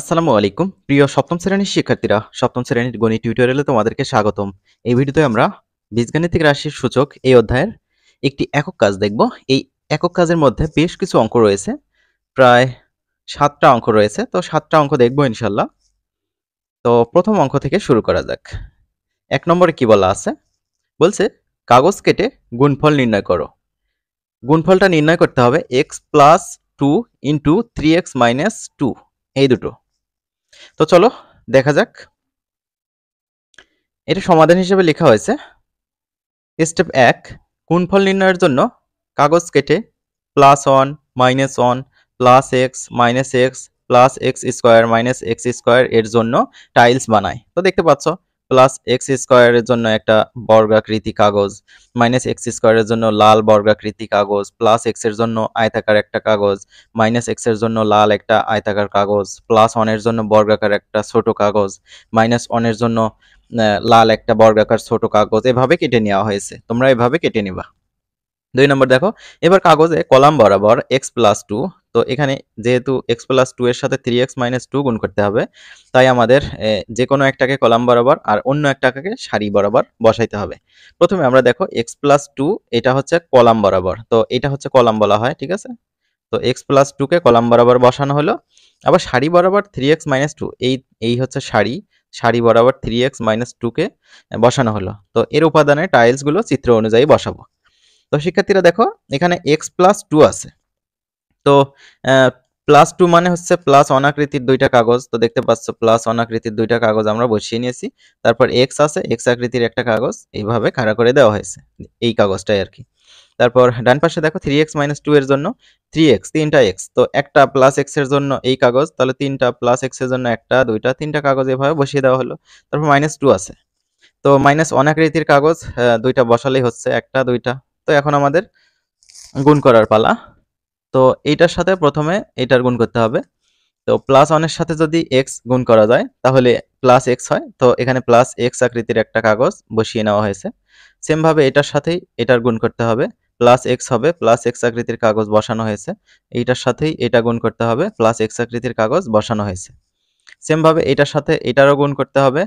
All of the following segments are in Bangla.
আসসালামু আলাইকুম প্রিয় সপ্তম শ্রেণীর শিক্ষার্থীরা সপ্তম শ্রেণীর গণিত টিউটোরিয়ালে তোমাদেরকে স্বাগতম এই ভিডিওতে আমরা বীজগাণিতিক রাশির সূচক এই অধ্যায়ের একটি একক কাজ দেখব এই একক কাজের মধ্যে বেশ কিছু অঙ্ক রয়েছে প্রায় সাতটা অঙ্ক রয়েছে তো সাতটা অঙ্ক দেখব ইনশাল্লাহ তো প্রথম অঙ্ক থেকে শুরু করা যাক এক নম্বরে কি বলা আছে বলছে কাগজ কেটে গুণফল নির্ণয় করো গুণফলটা নির্ণয় করতে হবে X plus two into three X minus two এই দুটো তো চলো দেখা যাক এটা সমাধান হিসেবে লেখা হয়েছে স্টেপ এক গুণফল নির্ণয়ের জন্য কাগজ কেটে plus one minus one plus X minus X plus X square minus X square এর জন্য টাইলস বানায় তো দেখতে পাচ্ছ প্লাস এক্স স্কোয়ারের জন্য একটা বর্গাকৃতি কাগজ মাইনাস এক্স স্কোয়ারের জন্য লাল বর্গাকৃতি কাগজ প্লাস এক্স এর জন্য আয়তাকার একটা কাগজ মাইনাস এক্স এর জন্য লাল একটা আয়তাকার কাগজ প্লাস ওয়ানের জন্য বর্গাকার একটা ছোট কাগজ মাইনাস ওয়ানের জন্য লাল একটা বর্গাকার ছোট কাগজ এভাবে কেটে নেওয়া হয়েছে তোমরা এভাবে কেটে নিবা দুই নম্বর দেখো এবার কাগজে কলাম বরাবর এক্স প্লাস টু তো এখানে যেহেতু এক্স প্লাস টু এর সাথে থ্রি এক্স মাইনাস টু গুণ করতে হবে তাই আমাদের যে কোনো একটাকে কলাম বরাবর আর অন্য একটাকে সারি বরাবর বসাইতে হবে প্রথমে আমরা দেখো এক্স প্লাস টু এটা হচ্ছে কলাম বরাবর তো এটা হচ্ছে কলাম বলা হয় ঠিক আছে তো এক্স প্লাস টুকে কলাম বরাবর বসানো হলো আবার সারি বরাবর থ্রি এক্স মাইনাস টু এই এই হচ্ছে সারি সারি বরাবর থ্রি এক্স মাইনাস টুকে বসানো হলো তো এর উপাদানে টাইলসগুলো চিত্র অনুযায়ী বসাবো তো শিক্ষার্থীরা দেখো এখানে এক্স প্লাস টু আছে তো প্লাস টু মানে হচ্ছে প্লাস অনাকৃতির দুইটা কাগজ তো দেখতে পাচ্ছ প্লাস অনাকৃতির দুইটা কাগজ আমরা বসিয়ে নিয়েছি তারপর এক্স আছে এক্স আকৃতির একটা কাগজ এইভাবে খাড়া করে দেওয়া হয়েছে এই কাগজটাই আর কি তারপর ডান পাশে দেখো থ্রি এক্স মাইনাস টু এর জন্য থ্রি এক্স তিনটা এক্স তো একটা প্লাস এক্স এর জন্য এই কাগজ তাহলে তিনটা প্লাস এক্স এর জন্য একটা দুইটা তিনটা কাগজ এভাবে বসিয়ে দেওয়া হলো তারপর মাইনাস টু আছে তো মাইনাস অনাকৃতির কাগজ দুইটা বসালেই হচ্ছে একটা দুইটা তো এখন আমাদের গুণ করার পালা তো এইটার সাথে প্রথমে এটার গুণ করতে হবে তো প্লাস ওয়ানের সাথে যদি এক্স গুণ করা যায় তাহলে প্লাস এক্স হয় তো এখানে প্লাস এক্স আকৃতির একটা কাগজ বসিয়ে নেওয়া হয়েছে সেমভাবে এটার সাথেই এটার গুণ করতে হবে প্লাস এক্স হবে প্লাস এক্স আকৃতির কাগজ বসানো হয়েছে এইটার সাথেই এটা গুণ করতে হবে প্লাস এক্স আকৃতির কাগজ বসানো হয়েছে সেমভাবে এটার সাথে এটারও গুণ করতে হবে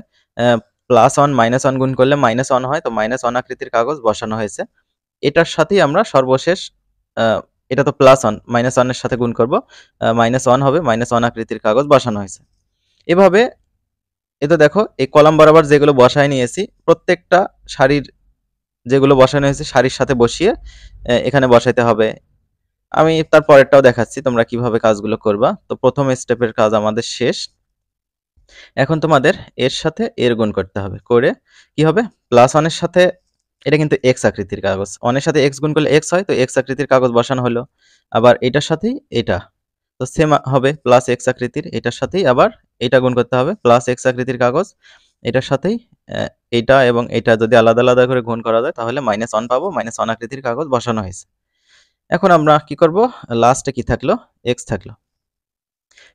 প্লাস ওয়ান মাইনাস ওয়ান গুণ করলে মাইনাস ওয়ান হয় তো মাইনাস ওয়ান আকৃতির কাগজ বসানো হয়েছে এটার সাথেই আমরা সর্বশেষ এটা তো প্লাস ওয়ান মাইনাস ওয়ানের সাথে গুণ করব মাইনাস ওয়ান হবে মাইনাস ওয়ান আকৃতির কাগজ বসানো হয়েছে এভাবে এ তো দেখো এই কলাম বরাবর যেগুলো বসায় নিয়েছি প্রত্যেকটা শাড়ির যেগুলো বসানো হয়েছে শাড়ির সাথে বসিয়ে এখানে বসাইতে হবে আমি তার পরেরটাও দেখাচ্ছি তোমরা কিভাবে কাজগুলো করবা তো প্রথম স্টেপের কাজ আমাদের শেষ এখন তোমাদের এর সাথে এর গুণ করতে হবে করে কি হবে প্লাস ওয়ানের সাথে এটা কিন্তু এক্স আকৃতির কাগজ অনের সাথে এক্স গুণ করলে এক্স হয় তো এক্স আকৃতির কাগজ বসানো হলো আবার এটার সাথেই এটা তো সেম হবে প্লাস এক্স আকৃতির এটার সাথেই আবার এটা গুণ করতে হবে প্লাস এক্স আকৃতির কাগজ এটার সাথেই এটা এবং এটা যদি আলাদা আলাদা করে গুণ করা যায় তাহলে মাইনাস ওয়ান পাবো মাইনাস ওয়ান আকৃতির কাগজ বসানো হয়েছে এখন আমরা কি করব লাস্টে কি থাকলো এক্স থাকলো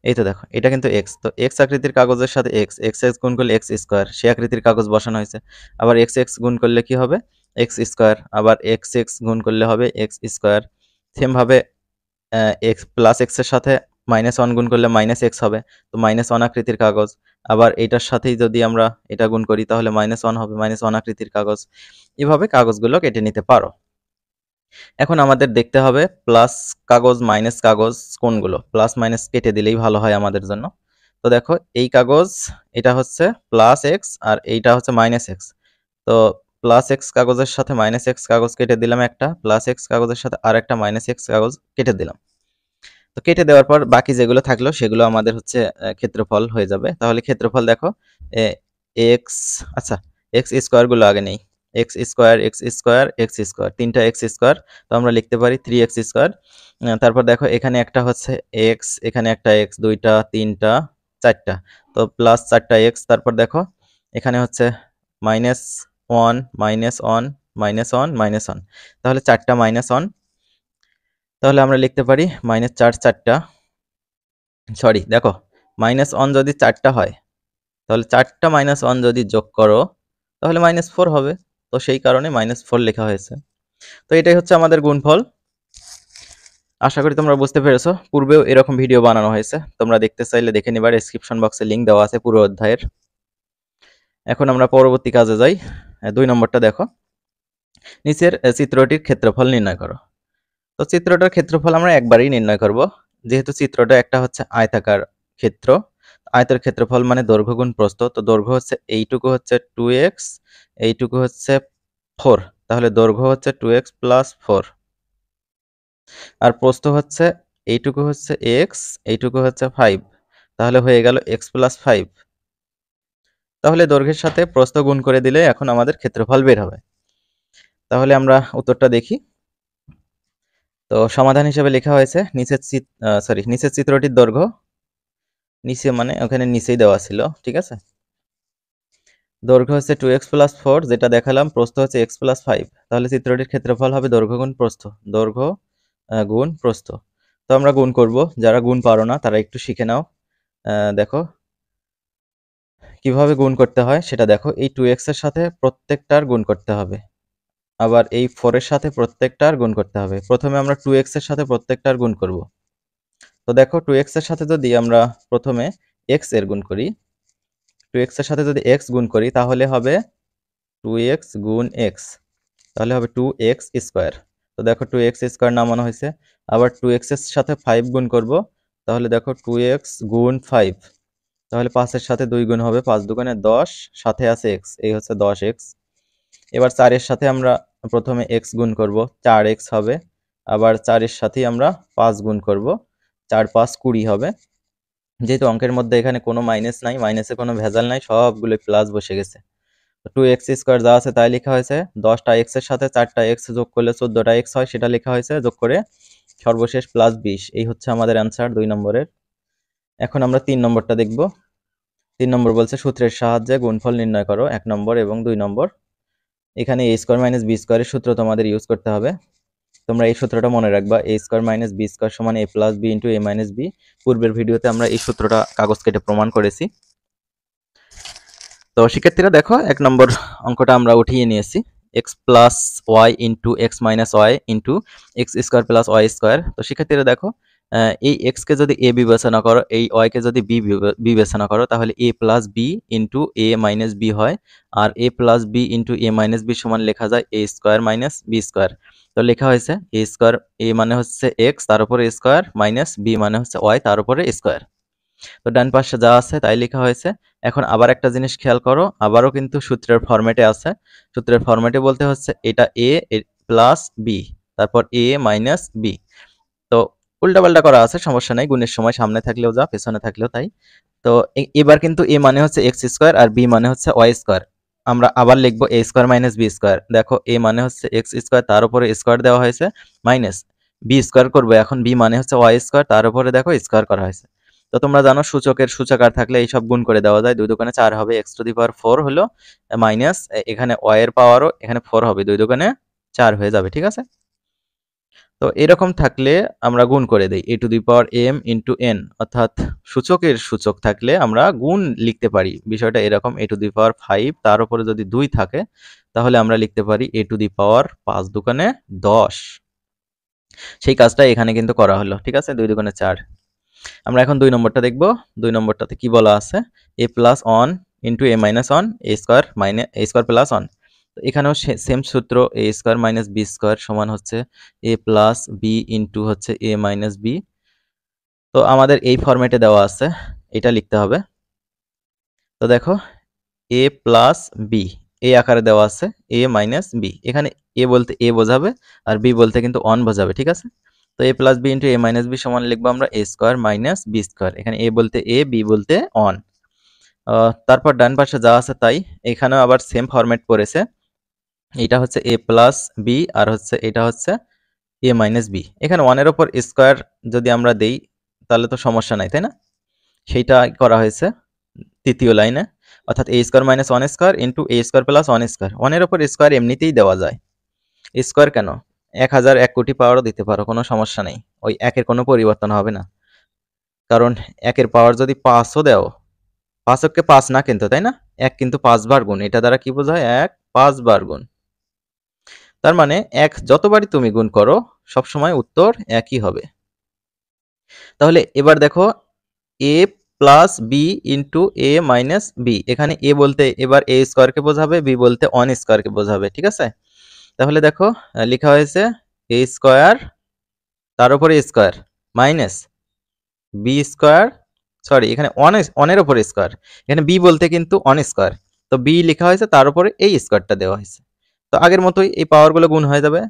এই তো দেখো এটা কিন্তু এক্স তো এক্স আকৃতির কাগজের সাথে এক্স এক্স এক্স গুণ করলে এক্স স্কোয়ার সে আকৃতির কাগজ বসানো হয়েছে আবার এক্স এক্স গুণ করলে কি হবে এক্স স্কোয়ার আবার এক্স এক্স গুণ করলে হবে এক্স স্কোয়ার সেমভাবে এক্স প্লাস এক্সের সাথে মাইনাস ওয়ান গুণ করলে মাইনাস এক্স হবে তো মাইনাস ওয়ান আকৃতির কাগজ আবার এটার সাথেই যদি আমরা এটা গুণ করি তাহলে মাইনাস ওয়ান হবে মাইনাস ওয়ান আকৃতির কাগজ এভাবে কাগজগুলো কেটে নিতে পারো এখন আমাদের দেখতে হবে প্লাস কাগজ মাইনাস কাগজ কোনগুলো প্লাস মাইনাস কেটে দিলেই ভালো হয় আমাদের জন্য তো দেখো এই কাগজ এটা হচ্ছে প্লাস এক্স আর এইটা হচ্ছে মাইনাস এক্স তো প্লাস এক্স কাগজের সাথে মাইনাস এক্স কাগজ কেটে দিলাম একটা প্লাস এক্স কাগজের সাথে আর একটা মাইনাস এক্স কাগজ কেটে দিলাম তো কেটে দেওয়ার পর বাকি যেগুলো থাকলো সেগুলো আমাদের হচ্ছে ক্ষেত্রফল হয়ে যাবে তাহলে ক্ষেত্রফল দেখো এক্স আচ্ছা এক্স স্কোয়ারগুলো আগে নেই X square X square X square তিনটা এক্স স্কোয়ার তো আমরা লিখতে পারি থ্রি এক্স স্কোয়ার তারপর দেখো এখানে একটা হচ্ছে এক্স এখানে একটা এক্স দুইটা তিনটা চারটা তো প্লাস চারটা এক্স তারপর দেখো এখানে হচ্ছে minus one minus one minus one minus one তাহলে চারটা মাইনাস ওয়ান তাহলে আমরা লিখতে পারি মাইনাস চার চারটা সরি দেখো মাইনাস ওয়ান যদি চারটা হয় তাহলে চারটা মাইনাস ওয়ান যদি যোগ করো তাহলে মাইনাস ফোর হবে তো সেই কারণে মাইনাস ফোর লেখা হয়েছে তো এটাই হচ্ছে আমাদের গুণফল আশা করি তোমরা বুঝতে পেরেছো পূর্বেও এরকম ভিডিও বানানো হয়েছে তোমরা দেখতে চাইলে দেখে নিবার ডিসক্রিপশন বক্সে লিঙ্ক দেওয়া আছে পুরো অধ্যায়ের এখন আমরা পরবর্তী কাজে যাই হ্যাঁ, দুই নম্বরটা দেখো নিচের চিত্রটির ক্ষেত্রফল নির্ণয় করো তো চিত্রটার ক্ষেত্রফল আমরা একবারই নির্ণয় করব যেহেতু চিত্রটা একটা হচ্ছে আয়তাকার ক্ষেত্র আয়তের ক্ষেত্রফল মানে দৈর্ঘ্য গুণ প্রস্থ তো দৈর্ঘ্য হচ্ছে এইটুকু হচ্ছে টু এক্স এইটুকু হচ্ছে ফোর তাহলে দৈর্ঘ্য হচ্ছে টু এক্স প্লাস ফোর আর প্রস্থ হচ্ছে এইটুকু হচ্ছে এক্স এইটুকু হচ্ছে ফাইভ তাহলে হয়ে গেল এক্স প্লাস ফাইভ তাহলে দৈর্ঘ্যের সাথে প্রস্থ গুণ করে দিলে এখন আমাদের ক্ষেত্রফল বের হবে তাহলে আমরা উত্তরটা দেখি তো সমাধান হিসেবে লেখা হয়েছে নিচের সরি নিচের চিত্রটির দৈর্ঘ্য নিচে মানে ওখানে নিচেই দেওয়া ছিল ঠিক আছে দৈর্ঘ্য হচ্ছে টু এক্স প্লাস ফোর যেটা দেখালাম প্রস্থ হচ্ছে এক্স প্লাস ফাইভ তাহলে চিত্রটির ক্ষেত্রফল হবে দৈর্ঘ্য গুণ প্রস্থ দৈর্ঘ্য গুণ প্রস্থ তো আমরা গুণ করব যারা গুণ পারো না তারা একটু শিখে নাও দেখো কিভাবে গুণ করতে হয় সেটা দেখো এই টু এক্সের সাথে প্রত্যেকটার গুণ করতে হবে আবার এই ফোরের সাথে প্রত্যেকটার গুণ করতে হবে প্রথমে আমরা টু এক্সের সাথে প্রত্যেকটার গুণ করব তো দেখো টু এক্সের সাথে যদি আমরা প্রথমে এক্স এর গুণ করি টু এক্সের সাথে যদি এক্স গুণ করি তাহলে হবে টু এক্স গুণ এক্স তাহলে হবে টু এক্স স্কোয়ার তো দেখো টু এক্স স্কোয়ার নামানো হয়েছে আবার টু এক্সের সাথে ফাইভ গুণ করব তাহলে দেখো টু এক্স গুণ ফাইভ তাহলে পাঁচের সাথে দুই গুণ হবে পাঁচ দুগুণে দশ সাথে আছে এক্স এই হচ্ছে দশ এক্স এবার চারের সাথে আমরা প্রথমে এক্স গুণ করব চার এক্স হবে আবার চারের সাথেই আমরা পাঁচ গুণ করব চার পাঁচ কুড়ি হবে যেহেতু অঙ্কের মধ্যে এখানে কোনো মাইনাস নাই মাইনাসে কোনো ভেজাল নাই সবগুলো প্লাস বসে গেছে টু এক্স স্কোয়ার যা আছে তাই লেখা হয়েছে দশটা এক্সের সাথে চারটা এক্স যোগ করলে চোদ্দোটা এক্স হয় সেটা লেখা হয়েছে যোগ করে সর্বশেষ প্লাস বিশ এই হচ্ছে আমাদের অ্যান্সার দুই নম্বরের এখন আমরা তিন নম্বরটা দেখব তিন নম্বর বলছে সূত্রের সাহায্যে গুণফল নির্ণয় করো এক নম্বর এবং দুই নম্বর এখানে এ স্কোয়ার মাইনাস বি স্কোয়ারের সূত্র তোমাদের ইউজ করতে হবে তোমরা এই সূত্রটা মনে রাখবা A square minus B square সমান A plus B into A minus B পূর্বের ভিডিওতে আমরা এই সূত্রটা কাগজ কেটে প্রমাণ করেছি তো শিক্ষার্থীরা দেখো এক নম্বর অঙ্কটা আমরা উঠিয়ে নিয়েছি X plus Y into X minus Y into X square plus Y square তো শিক্ষার্থীরা দেখো এই এক্সকে যদি এ বিবেচনা করো এই কে যদি বি বিবেচনা করো তাহলে A plus B into A minus B হয় আর A plus B into A minus B সমান লেখা যায় A square minus B square তো লেখা হয়েছে এ স্কোয়ার এ মানে হচ্ছে এক্স তার উপরে স্কোয়ার মাইনাস বি মানে হচ্ছে ওয়াই তার উপরে স্কোয়ার তো ডান পাশে যা আছে তাই লেখা হয়েছে এখন আবার একটা জিনিস খেয়াল করো আবারও কিন্তু সূত্রের ফর্মেটে আছে সূত্রের ফর্মেটে বলতে হচ্ছে এটা এ প্লাস বি তারপর এ মাইনাস বি উল্টাপাল্টা করা আছে সমস্যা নাই গুণের সময় সামনে থাকলেও যা পেছনে থাকলেও তাই তো এবার কিন্তু এ মানে হচ্ছে এক্স স্কোয়ার আর বি মানে হচ্ছে ওয়াই স্কোয়ার আমরা আবার লিখবো A square minus B square দেখো এ মানে হচ্ছে এক্স স্কোয়ার তার উপরে স্কোয়ার দেওয়া হয়েছে মাইনাস বি স্কোয়ার করবো এখন বি মানে হচ্ছে ওয়াই স্কোয়ার তার উপরে দেখো স্কোয়ার করা হয়েছে তো তোমরা জানো সূচকের সূচকার থাকলে এইসব গুণ করে দেওয়া যায় দুই দোকানে চার হবে X to the power four হলো মাইনাস এখানে ওয়াই এর পাওয়ারও এখানে ফোর হবে দুই দোকানে চার হয়ে যাবে ঠিক আছে তো এরকম থাকলে আমরা গুণ করে দিই A to the power M into N অর্থাৎ সূচকের সূচক থাকলে আমরা গুণ লিখতে পারি বিষয়টা এরকম এ টু দি পাওয়ার ফাইভ তার উপরে যদি দুই থাকে তাহলে আমরা লিখতে পারি এ টু দি পাওয়ার পাঁচ দোকানে দশ সেই কাজটা এখানে কিন্তু করা হলো ঠিক আছে দুই দোকানে চার আমরা এখন দুই নম্বরটা দেখব দুই নম্বরটাতে কি বলা আছে A plus N into A minus N A square minus A square plus N এখানেও সেম সূত্র A square minus B square সমান হচ্ছে এ প্লাস বি ইন্টু হচ্ছে এ মাইনাস বি তো আমাদের এই ফরম্যাটে দেওয়া আছে এটা লিখতে হবে তো দেখো এ প্লাস বি এ আকারে দেওয়া আছে এ মাইনাস বি এখানে এ বলতে এ বোঝাবে আর বি বলতে কিন্তু অন বোঝাবে ঠিক আছে তো A plus B into A minus B সমান লিখবো আমরা A square minus B square এখানে এ বলতে এ বি বলতে অন তারপর ডান পাশে যা আছে তাই এখানেও আবার সেম ফরম্যাট পড়েছে এটা হচ্ছে এ প্লাস বি আর হচ্ছে এটা হচ্ছে এ মাইনাস বি এখানে ওয়ানের ওপর স্কোয়ার যদি আমরা দেই তাহলে তো সমস্যা নাই তাই না সেইটা করা হয়েছে তৃতীয় লাইনে অর্থাৎ A square minus one square into A square plus one square ওয়ানের ওপর স্কোয়ার এমনিতেই দেওয়া যায় স্কোয়ার কেন এক হাজার এক কোটি পাওয়ারও দিতে পারো কোনো সমস্যা নেই ওই একের কোনো পরিবর্তন হবে না কারণ একের পাওয়ার যদি পাঁচও দেও পাঁচককে পাঁচ না কিন্তু তাই না এক কিন্তু পাঁচবার গুণ এটা দ্বারা কি বোঝায় এক পাঁচবার গুণ তার মানে এক যতবারই তুমি গুণ করো সবসময় উত্তর একই হবে তাহলে এবার দেখো A plus B into A minus B এখানে এ বলতে এবার এ স্কোয়ারকে বোঝাবে বি বলতে অন স্কোয়ারকে বোঝাবে ঠিক আছে তাহলে দেখো লেখা হয়েছে এ স্কোয়ার তার উপরে square minus B square sorry এখানে অন অনের ওপর স্কোয়ার এখানে বি বলতে কিন্তু অন স্কোয়ার তো বি লেখা হয়েছে তার উপরে এই স্কোয়ারটা দেওয়া হয়েছে আগের মতোই এই পাওয়ারগুলো গুণ হয়ে যাবে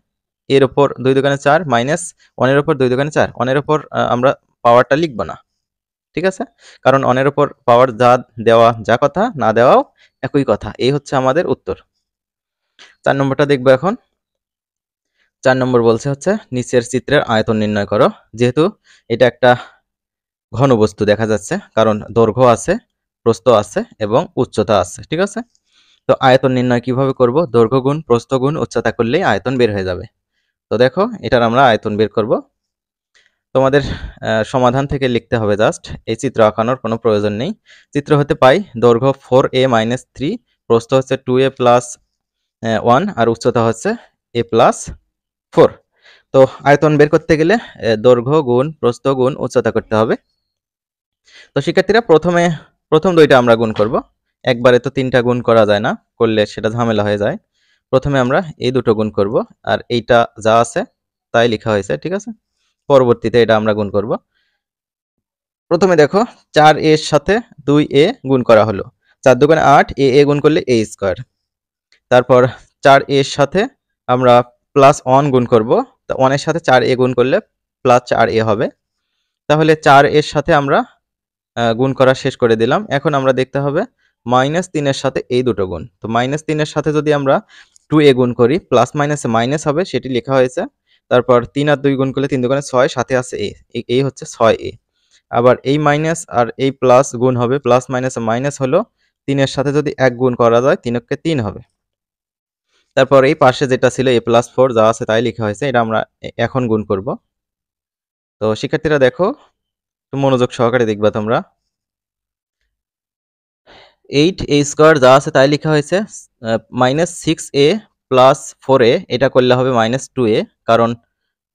এর ওপর দুই দোকানে চার মাইনাস ওয়ানের ওপর দুই দোকানে চার ওয়ানের ওপর আমরা পাওয়ারটা লিখবো না ঠিক আছে কারণ ওয়ানের ওপর পাওয়ার যা দেওয়া যা কথা না দেওয়াও একই কথা এই হচ্ছে আমাদের উত্তর চার নম্বরটা দেখবো এখন চার নম্বর বলছে হচ্ছে নিচের চিত্রের আয়তন নির্ণয় করো যেহেতু এটা একটা ঘনবস্তু দেখা যাচ্ছে কারণ দৈর্ঘ্য আছে প্রস্থ আছে এবং উচ্চতা আছে ঠিক আছে তো আয়তন নির্ণয় কিভাবে করব দৈর্ঘ্য গুণ প্রস্থ গুণ উচ্চতা করলেই আয়তন বের হয়ে যাবে তো দেখো এটার আমরা আয়তন বের করব তোমাদের সমাধান থেকে লিখতে হবে জাস্ট এই চিত্র আঁকানোর কোনো প্রয়োজন নেই চিত্র হতে পাই দৈর্ঘ্য ফোর এ মাইনাস থ্রি প্রস্থ হচ্ছে টু এ প্লাস ওয়ান আর উচ্চতা হচ্ছে এ প্লাস ফোর তো আয়তন বের করতে গেলে দৈর্ঘ্য গুণ প্রস্থ গুণ উচ্চতা করতে হবে তো শিক্ষার্থীরা প্রথমে প্রথম দুইটা আমরা গুণ করব একবারে তো তিনটা গুণ করা যায় না করলে সেটা ঝামেলা হয়ে যায় প্রথমে আমরা এই দুটো গুণ করব আর এইটা যা আছে তাই লেখা হয়েছে ঠিক আছে পরবর্তীতে এটা আমরা গুণ করব প্রথমে দেখো চার এর সাথে দুই এ গুণ করা হলো চার দোকানে আট এ এ গুণ করলে এ স্কোয়ার তারপর চার এর সাথে আমরা প্লাস ওয়ান গুণ করবো তা ওয়ানের সাথে চার এ গুণ করলে প্লাস চার এ হবে তাহলে চার এর সাথে আমরা গুণ করা শেষ করে দিলাম এখন আমরা দেখতে হবে মাইনাস তিনের সাথে এই দুটো গুণ তো মাইনাস তিনের সাথে যদি আমরা টু এ গুণ করি প্লাস মাইনাসে মাইনাস হবে সেটি লেখা হয়েছে তারপর তিন আর দুই গুণ করলে তিন দুগুণে ছয় সাথে আছে এ এই হচ্ছে ছয় এ আবার এই মাইনাস আর এই প্লাস গুণ হবে প্লাস মাইনাসে মাইনাস হলো তিনের সাথে যদি এক গুণ করা যায় তিনকে তিন হবে তারপর এই পাশে যেটা ছিল এ প্লাস ফোর যা আছে তাই লেখা হয়েছে এটা আমরা এখন গুণ করব তো শিক্ষার্থীরা দেখো একটু মনোযোগ সহকারে দেখবা তোমরা এইট এ স্কোয়ার যা আছে তাই লেখা হয়েছে minus six A plus four A এটা করলে হবে মাইনাস টু এ কারণ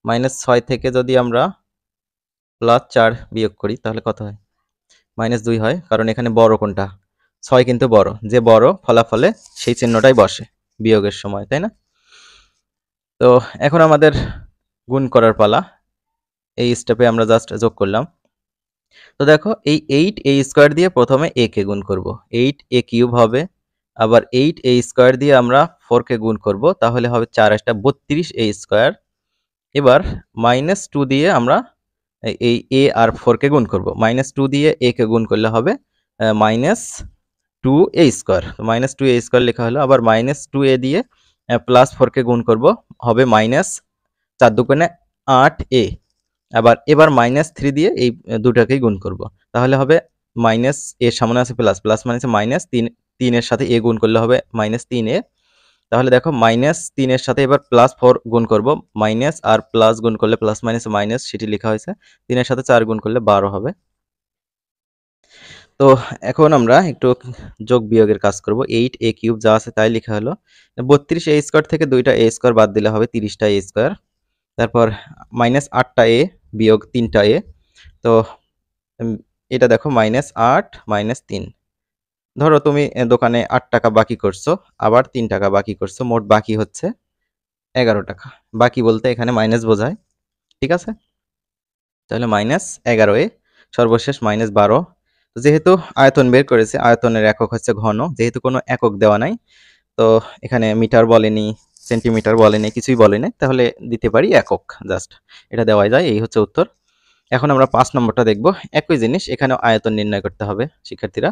মাইনাস ছয় থেকে যদি আমরা প্লাস চার বিয়োগ করি তাহলে কত হয় মাইনাস দুই হয় কারণ এখানে বড় কোনটা ছয় কিন্তু বড় যে বড় ফলাফলে সেই চিহ্নটাই বসে বিয়োগের সময় তাই না তো এখন আমাদের গুণ করার পালা এই স্টেপে আমরা জাস্ট যোগ করলাম তো দেখো এই এইট এ স্কোয়ার দিয়ে প্রথমে এ কে গুণ করবো এইট এ কিউব হবে আবার এইট এ স্কোয়ার দিয়ে আমরা ফোরকে গুণ করবো তাহলে হবে চার একটা বত্রিশ এ স্কোয়ার এবার মাইনাস টু দিয়ে আমরা এই এ আর ফোরকে গুণ করবো মাইনাস টু দিয়ে এ কে গুণ করলে হবে minus two A square minus two A square লেখা হলো আবার মাইনাস টু এ দিয়ে প্লাস ফোরকে গুণ করবো হবে মাইনাস চার দুকোনে আট এ আবার এবার মাইনাস থ্রি দিয়ে এই দুটাকেই গুণ করব। তাহলে হবে মাইনাস এর সামনে আছে প্লাস প্লাস মানে মাইনাস তিন তিনের সাথে এ গুণ করলে হবে মাইনাস তিন এ তাহলে দেখো মাইনাস তিনের সাথে এবার প্লাস ফোর গুণ করব মাইনাস আর প্লাস গুণ করলে প্লাস মাইনাস মাইনাস সেটি লেখা হয়েছে তিনের সাথে চার গুণ করলে বারো হবে তো এখন আমরা একটু যোগ বিয়োগের কাজ করব এইট এ কিউব যা আছে তাই লেখা হলো বত্রিশ এ স্কোয়ার থেকে দুইটা এ স্কোয়ার বাদ দিলে হবে তিরিশটা এ স্কোয়ার তারপর মাইনাস আটটা এ বিয়োগ তিনটা এ তো এটা দেখো মাইনাস আট মাইনাস তিন ধরো তুমি দোকানে আট টাকা বাকি করছো আবার তিন টাকা বাকি করছো মোট বাকি হচ্ছে এগারো টাকা বাকি বলতে এখানে মাইনাস বোঝায় ঠিক আছে তাহলে মাইনাস এগারো এ সর্বশেষ মাইনাস বারো যেহেতু আয়তন বের করেছে আয়তনের একক হচ্ছে ঘন যেহেতু কোনো একক দেওয়া নাই তো এখানে মিটার বলেনি সেন্টিমিটার বলে নেই কিছুই বলে নেই তাহলে দিতে পারি একক জাস্ট এটা দেওয়া যায় এই হচ্ছে উত্তর এখন আমরা পাঁচ নম্বরটা দেখব একই জিনিস এখানে আয়তন নির্ণয় করতে হবে শিক্ষার্থীরা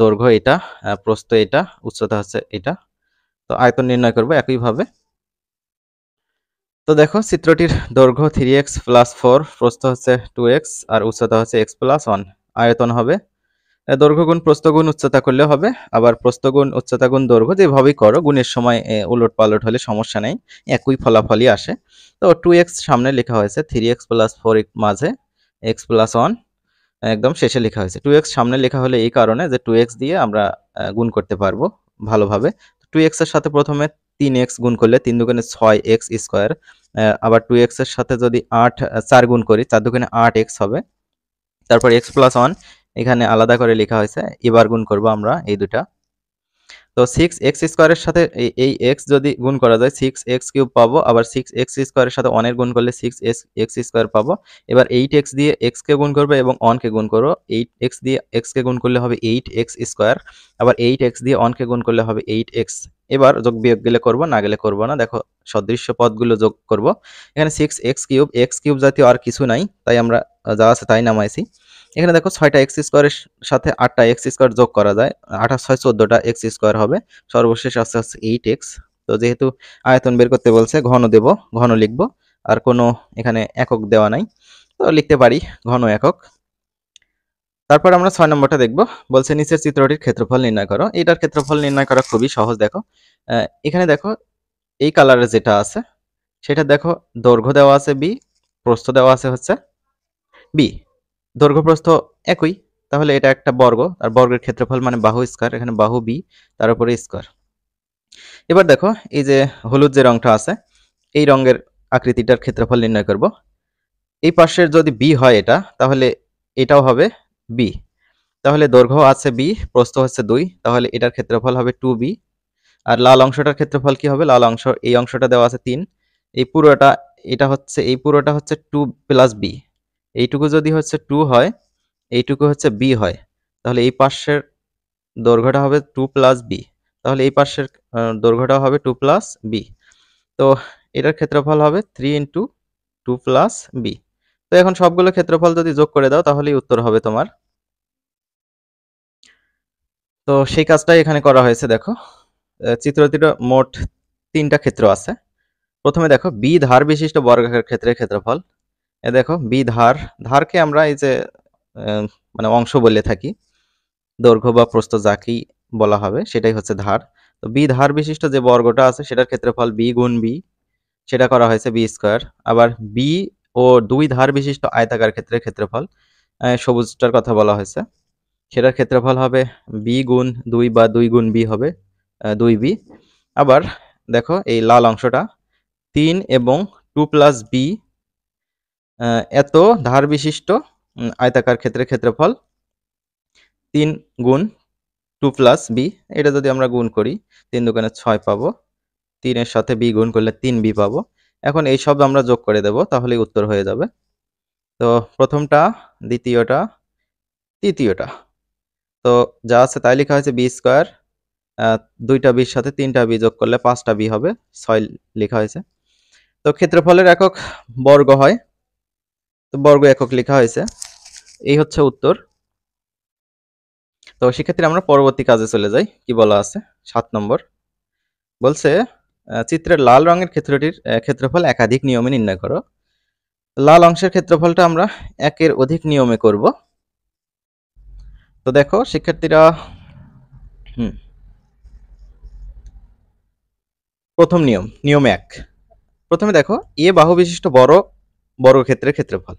দৈর্ঘ্য এটা প্রস্থ এটা উচ্চতা হচ্ছে এটা তো আয়তন নির্ণয় করবো একইভাবে তো দেখো চিত্রটির দৈর্ঘ্য থ্রি এক্স প্লাস ফোর প্রস্ত হচ্ছে টু এক্স আর উচ্চতা হচ্ছে এক্স প্লাস ওয়ান আয়তন হবে দৈর্ঘ্যগুণ প্রস্তগুণ উচ্চতা করলে হবে আবার প্রস্তগুণ উচ্চতাগুণ দৈর্ঘ্য যেভাবেই করো গুণের সময় উলট পালট হলে সমস্যা নেই একই ফলাফলই আসে তো টু এক্স সামনে লেখা হয়েছে থ্রি এক্স প্লাস ফোর মাঝে এক্স প্লাস ওয়ান একদম শেষে লেখা হয়েছে টু এক্স সামনে লেখা হলে এই কারণে যে টু এক্স দিয়ে আমরা গুণ করতে পারবো ভালোভাবে টু এক্সের সাথে প্রথমে তিন এক্স গুণ করলে তিন দোকানে ছয় এক্স স্কোয়ার আবার টু এক্সের সাথে যদি আট চার গুণ করি চার দোকানে আট এক্স হবে তারপর এক্স প্লাস ওয়ান এখানে আলাদা করে লেখা হয়েছে এবার গুণ করব আমরা এই দুটা তো সিক্স এক্স স্কোয়ারের সাথে এই এক্স যদি গুণ করা যায় সিক্স এক্স কিউব পাবো আবার সিক্স এক্স স্কোয়ারের সাথে অনের গুণ করলে সিক্স এক্স এক্স স্কোয়ার পাবো এবার এইট এক্স দিয়ে এক্সকে গুণ করবো এবং অনকে গুণ করবো এইট এক্স দিয়ে এক্সকে গুণ করলে হবে এইট এক্স স্কোয়ার আবার এইট এক্স দিয়ে অনকে গুণ করলে হবে এইট এক্স এবার যোগ বিয়োগ গেলে করবো না গেলে করবো না দেখো সদৃশ্য পদগুলো যোগ করব এখানে six X cube X cube জাতীয় আর কিছু নাই তাই আমরা যা আছে তাই নামাইছি এখানে দেখো ছয়টা এক্স স্কোয়ারের সাথে আটটা এক্স স্কোয়ার যোগ করা যায় আঠাশ ছয় চোদ্দোটা এক্স স্কোয়ার হবে সর্বশেষ আছে হচ্ছে এইট এক্স তো যেহেতু আয়তন বের করতে বলছে ঘন দেব ঘন লিখব আর কোনো এখানে একক দেওয়া নাই তো লিখতে পারি ঘন একক তারপর আমরা ছয় নম্বরটা দেখব বলছে নিচের চিত্রটির ক্ষেত্রফল নির্ণয় করো এটার ক্ষেত্রফল নির্ণয় করা খুবই সহজ দেখো এখানে দেখো এই কালারের যেটা আছে সেটা দেখো দৈর্ঘ্য দেওয়া আছে বি প্রস্থ দেওয়া আছে হচ্ছে বি দৈর্ঘ্যপ্রস্থ একই তাহলে এটা একটা বর্গ আর বর্গের ক্ষেত্রফল মানে বাহু স্কোয়ার এখানে বাহু বি তার উপরে স্কোয়ার এবার দেখো এই যে হলুদ যে রংটা আছে এই রঙের আকৃতিটার ক্ষেত্রফল নির্ণয় করব এই পাশের যদি বি হয় এটা তাহলে এটাও হবে বি তাহলে দৈর্ঘ্য আছে বি প্রস্থ হচ্ছে দুই তাহলে এটার ক্ষেত্রফল হবে টু বি আর লাল অংশটার ক্ষেত্রফল কি হবে লাল অংশ এই অংশটা দেওয়া আছে তিন এই পুরোটা এটা হচ্ছে এই পুরোটা হচ্ছে টু প্লাস বি এইটুকু যদি হচ্ছে টু হয় এইটুকু হচ্ছে বি হয় তাহলে এই পার্শ্বের দৈর্ঘ্যটা হবে টু প্লাস বি তাহলে এই পার্শ্বের দৈর্ঘ্যটা হবে টু প্লাস বি তো এটার ক্ষেত্রফল হবে three into two plus B তো এখন সবগুলো ক্ষেত্রফল যদি যোগ করে দাও তাহলেই উত্তর হবে তোমার তো সেই কাজটাই এখানে করা হয়েছে দেখো চিত্রটির মোট তিনটা ক্ষেত্র আছে প্রথমে দেখো বি ধার বিশিষ্ট বর্গাকার ক্ষেত্রের ক্ষেত্রফল এ দেখো বি ধার ধারকে আমরা এই যে মানে অংশ বলে থাকি দৈর্ঘ্য বা প্রস্থ যাকেই বলা হবে সেটাই হচ্ছে ধার তো বি ধার বিশিষ্ট যে বর্গটা আছে সেটার ক্ষেত্রফল বি গুণ বি সেটা করা হয়েছে বি স্কোয়ার আবার বি ও দুই ধার বিশিষ্ট আয়তাকার ক্ষেত্রের ক্ষেত্রফল সবুজটার কথা বলা হয়েছে সেটার ক্ষেত্রফল হবে বি গুণ দুই বা দুই গুণ বি হবে দুই বি আবার দেখো এই লাল অংশটা তিন এবং টু প্লাস বি এত ধার বিশিষ্ট আয়তাকার ক্ষেত্রের ক্ষেত্রফল তিন গুণ টু প্লাস বি এটা যদি আমরা গুণ করি তিন দোকানে ছয় পাবো তিনের সাথে বি গুণ করলে তিন বি পাবো এখন এই সব আমরা যোগ করে দেব তাহলেই উত্তর হয়ে যাবে তো প্রথমটা দ্বিতীয়টা তৃতীয়টা তো যা আছে তাই লেখা হয়েছে বি স্কোয়ার দুইটা বির সাথে তিনটা বি যোগ করলে পাঁচটা বি হবে ছয় লেখা হয়েছে তো ক্ষেত্রফলের একক বর্গ হয় তো বর্গ একক লেখা হয়েছে এই হচ্ছে উত্তর তো সেক্ষেত্রে আমরা পরবর্তী কাজে চলে যাই কি বলা আছে সাত নম্বর বলছে চিত্রের লাল রঙের ক্ষেত্রটির ক্ষেত্রফল একাধিক নিয়মে নির্ণয় করো লাল অংশের ক্ষেত্রফলটা আমরা একের অধিক নিয়মে করব তো দেখো শিক্ষার্থীরা হুম প্রথম নিয়ম নিয়ম এক প্রথমে দেখো এ বাহু বিশিষ্ট বড় বর্গক্ষেত্রের ক্ষেত্রফল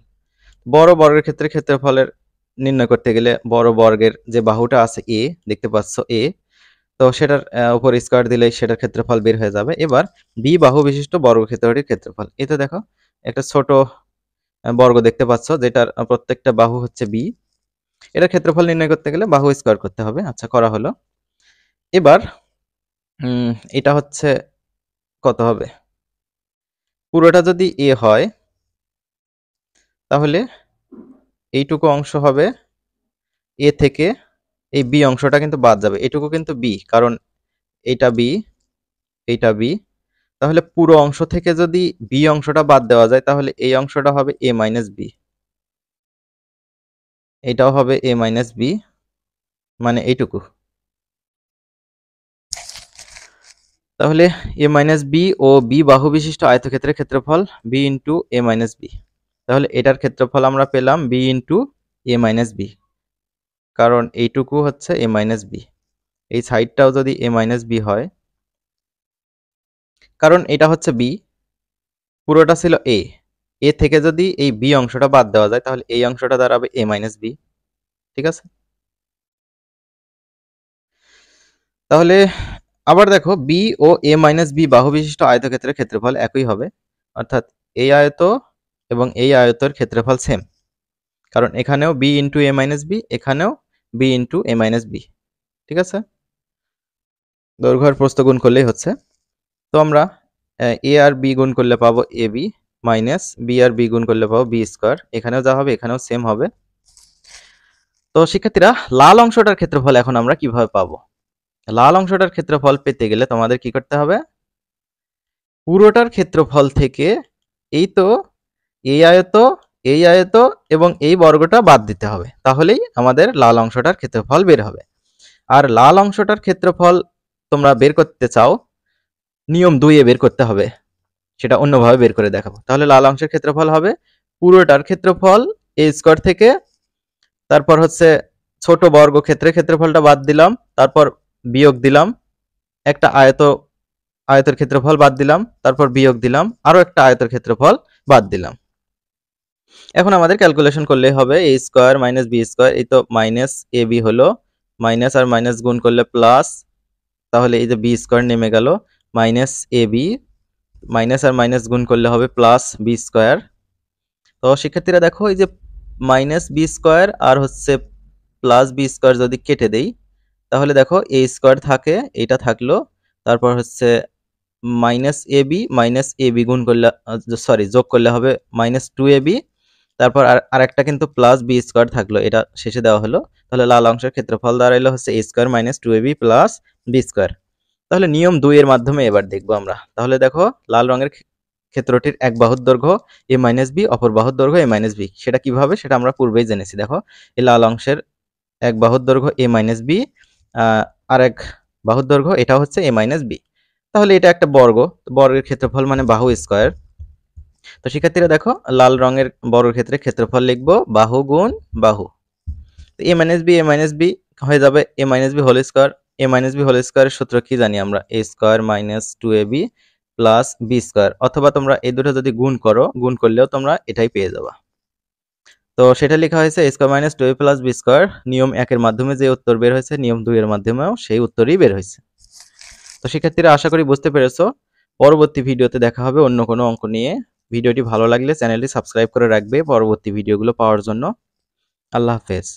বড় বর্গের ক্ষেত্রে ক্ষেত্রফলের নির্ণয় করতে গেলে বড় বর্গের যে বাহুটা আছে এ দেখতে পাচ্ছ এ তো সেটার উপর স্কোয়ার দিলে সেটার ক্ষেত্রফল বের হয়ে যাবে এবার বি বাহু বিশিষ্ট বর্গক্ষেত্রটির ক্ষেত্রফল এতে দেখো একটা ছোট বর্গ দেখতে পাচ্ছ যেটার প্রত্যেকটা বাহু হচ্ছে বি এটার ক্ষেত্রফল নির্ণয় করতে গেলে বাহু স্কোয়ার করতে হবে আচ্ছা করা হলো এবার এটা হচ্ছে কত হবে পুরোটা যদি এ হয় তাহলে এইটুকু অংশ হবে এ থেকে এই বি অংশটা কিন্তু বাদ যাবে এটুকু কিন্তু বি কারণ এটা বি এইটা বি তাহলে পুরো অংশ থেকে যদি বি অংশটা বাদ দেওয়া যায় তাহলে এই অংশটা হবে এ মাইনাস বি এটাও হবে এ মাইনাস বি মানে এইটুকু তাহলে এ মাইনাস বি ও বি বাহু বিশিষ্ট আয়তক্ষেত্রের ক্ষেত্রফল B into A minus B তাহলে এটার ক্ষেত্রফল আমরা পেলাম B into A minus B কারণ এইটুকু হচ্ছে এ মাইনাস বি এই সাইডটাও যদি এ মাইনাস বি হয় কারণ এটা হচ্ছে বি পুরোটা ছিল এ এ থেকে যদি এই বি অংশটা বাদ দেওয়া যায় তাহলে এই অংশটা দাঁড়াবে এ মাইনাস বি ঠিক আছে তাহলে আবার দেখো বি ও এ মাইনাস বি বাহু বিশিষ্ট আয়তক্ষেত্রের ক্ষেত্রফল একই হবে অর্থাৎ এই আয়ত এবং এই আয়তের ক্ষেত্রফল সেম কারণ এখানেও B into A minus B এখানেও B into A minus B ঠিক আছে দৈর্ঘ্য আর প্রস্থ গুণ করলেই হচ্ছে তো আমরা এ আর বি গুণ করলে পাবো এ বি মাইনাস বি আর বি গুণ করলে পাবো বি স্কোয়ার এখানেও যা হবে এখানেও সেম হবে তো শিক্ষার্থীরা লাল অংশটার ক্ষেত্রফল এখন আমরা কিভাবে পাবো লাল অংশটার ক্ষেত্রফল পেতে গেলে তোমাদের কি করতে হবে পুরোটার ক্ষেত্রফল থেকে এই তো এই আয়ত এই আয়ত এবং এই বর্গটা বাদ দিতে হবে তাহলেই আমাদের লাল অংশটার ক্ষেত্রফল বের হবে আর লাল অংশটার ক্ষেত্রফল তোমরা বের করতে চাও নিয়ম দুইয়ে বের করতে হবে সেটা অন্যভাবে বের করে দেখাবো তাহলে লাল অংশের ক্ষেত্রফল হবে পুরোটার ক্ষেত্রফল এ স্কোয়ার থেকে তারপর হচ্ছে ছোট বর্গ ক্ষেত্রে ক্ষেত্রফলটা বাদ দিলাম তারপর বিয়োগ দিলাম একটা আয়ত আয়তের ক্ষেত্রফল বাদ দিলাম তারপর বিয়োগ দিলাম আরও একটা আয়তের ক্ষেত্রফল বাদ দিলাম এখন আমাদের ক্যালকুলেশন করলে হবে A square minus B square এই তো মাইনাস এ বি হলো মাইনাস আর মাইনাস গুণ করলে প্লাস তাহলে এই যে বি স্কোয়ার নেমে গেল মাইনাস এ বি মাইনাস আর মাইনাস গুণ করলে হবে প্লাস বি স্কোয়ার তো শিক্ষার্থীরা দেখো এই যে মাইনাস বি স্কোয়ার আর হচ্ছে প্লাস বি স্কোয়ার যদি কেটে দেই তাহলে দেখো এ স্কোয়ার থাকে এটা থাকলো তারপর হচ্ছে minus A B minus A B গুণ করলে সরি যোগ করলে হবে মাইনাস টু এ বি তারপর আর আরেকটা কিন্তু প্লাস বি স্কোয়ার থাকলো এটা শেষে দেওয়া হলো তাহলে লাল অংশের ক্ষেত্রফল দাঁড়াইলো হচ্ছে A square minus two A B plus B square তাহলে নিয়ম দুইয়ের মাধ্যমে এবার দেখবো আমরা তাহলে দেখো লাল রঙের ক্ষেত্রটির এক বাহুর দৈর্ঘ্য এ মাইনাস বি অপর বাহুর দৈর্ঘ্য এ মাইনাস বি সেটা কিভাবে সেটা আমরা পূর্বেই জেনেছি দেখো এই লাল অংশের এক বাহুর দৈর্ঘ্য এ মাইনাস বি আর এক বাহুর দৈর্ঘ্য এটা হচ্ছে এ মাইনাস বি তাহলে এটা একটা বর্গ বর্গের ক্ষেত্রফল মানে বাহু স্কোয়ার তো শিক্ষার্থীরা দেখো লাল রঙের বড় ক্ষেত্রে ক্ষেত্রফল লিখবো বাহু গুণ বাহু তো A minus B A minus B হয়ে যাবে A minus B whole square A minus B whole স্কোয়ারের সূত্র কি জানি আমরা A square minus two A B plus B square অথবা তোমরা এই দুটো যদি গুণ করো গুণ করলেও তোমরা এটাই পেয়ে যাবা তো সেটা লেখা হয়েছে square minus two A plus B square নিয়ম একের মাধ্যমে যে উত্তর বের হয়েছে নিয়ম দুই এর মাধ্যমেও সেই উত্তরই বের হয়েছে তো শিক্ষার্থীরা আশা করি বুঝতে পেরেছো পরবর্তী ভিডিওতে দেখা হবে অন্য কোনো অঙ্ক নিয়ে ভিডিওটি ভালো লাগলে চ্যানেলটি সাবস্ক্রাইব করে রাখবে পরবর্তী ভিডিওগুলো পাওয়ার জন্য আল্লাহ হাফেজ